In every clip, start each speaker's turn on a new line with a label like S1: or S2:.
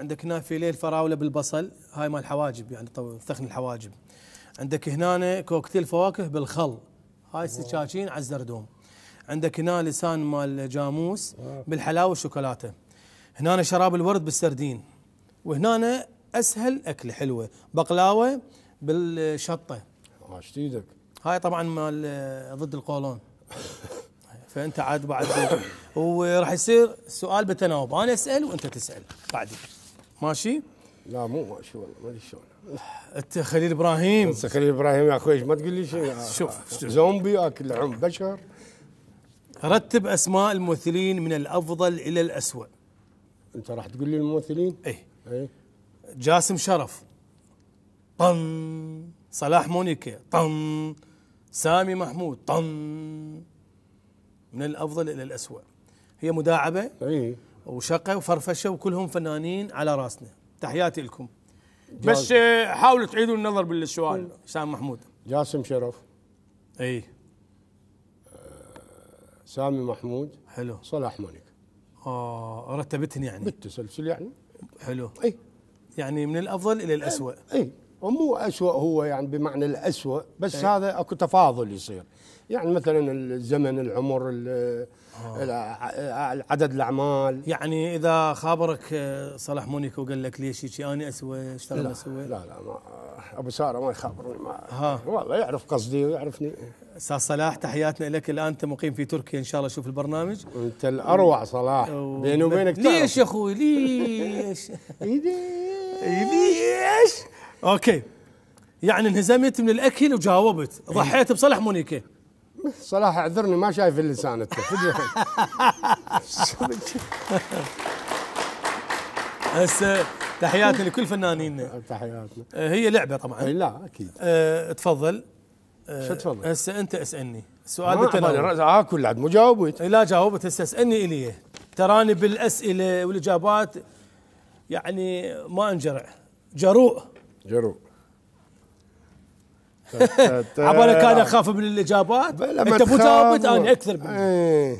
S1: عندك هنا فيليه الفراوله بالبصل هاي مال الحواجب يعني ثخن الحواجب عندك هنا كوكتيل فواكه بالخل هاي السكاكين على الزردوم عندك هنا لسان مال جاموس بالحلاوه والشوكولاته هنا شراب الورد بالسردين وهنا اسهل اكله حلوه بقلاوه بالشطه ما شديدك هاي طبعا مال آه، ضد القولون فانت عاد بعد وراح يصير سؤال بالتناوب انا اسال وانت تسال بعدين ماشي؟
S2: لا مو ماشي والله ما ادري شلون
S1: انت خليل ابراهيم انت خليل
S2: ابراهيم يا اخوي ما تقول لي شيء شوف زومبي اكل لحم بشر رتب
S1: اسماء الممثلين من الافضل الى الاسوء انت راح تقول لي الممثلين؟ اي اي جاسم شرف طن صلاح مونيكا طن سامي محمود طن من الافضل الى الاسوء هي مداعبه اي وشقه وفرفشه وكلهم فنانين على راسنا تحياتي لكم بس آه، حاولوا تعيدوا النظر بالسؤال سام محمود جاسم شرف اي آه، سامي محمود حلو صلاح مانيك اه رتبتني يعني بالتسلسل يعني حلو اي يعني من الافضل الى الاسوء اي ومو أسوأ هو يعني بمعنى
S2: الأسوأ بس أي. طيب. هذا أكو تفاضل يصير يعني مثلا الزمن العمر آه.
S1: عدد الاعمال يعني اذا خابرك آه، صلاح مونيكو وقال لك ليش هيك انا اسوي اشتغل لا اسوي لا لا ما ابو ساره ما يخابرني ما ها والله يعرف قصدي ويعرفني استاذ صلاح تحياتنا لك الان انت مقيم في تركيا ان شاء الله شوف البرنامج انت الاروع صلاح بيني وبينك ليش يا اخوي ليش ليش اوكي يعني انهزمت من الاكل وجاوبت إيه. ضحيت بصلاح مونيكي
S2: صلاح اعذرني ما شايف اللسان انت
S1: هسه تحياتي لكل فنانين تحياتنا آه، هي لعبه طبعا إيه، لا اكيد أه تفضل آه، شو تفضل هسه انت اسالني السؤال بالتناول اكل آه، عاد مو جاوبت إيه، لا جاوبت هسه اسالني الي تراني بالاسئله والاجابات يعني ما انجرع جروء جرو عبالك انا اخاف من الاجابات انت مو ثابت انا اكثر منك ايه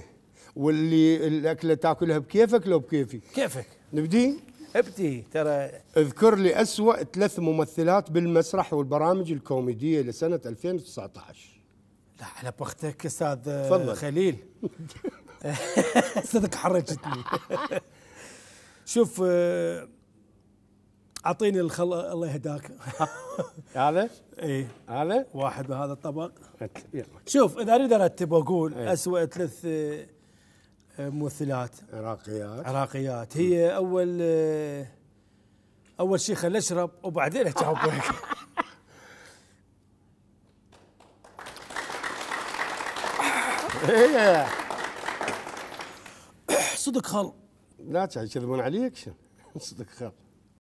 S2: واللي الاكله تاكلها بكيفك لو بكيفي كيفك نبدي ابدي ترى اذكر لي اسوء ثلاث ممثلات بالمسرح والبرامج الكوميديه لسنه 2019
S1: لا على بختك استاذ فضل. خليل صدق حرجتني شوف اعطيني الخل الله يهداك
S2: هذا؟ اي هذا؟
S1: واحد من هذا الطبق يلا شوف اذا اريد ارتب واقول اسوء ثلاث آه، ممثلات عراقيات عراقيات هي اول آه، اول شيء خل اشرب وبعدين اجاوب إيه. صدق خل لا تكذبون عليك صدق خل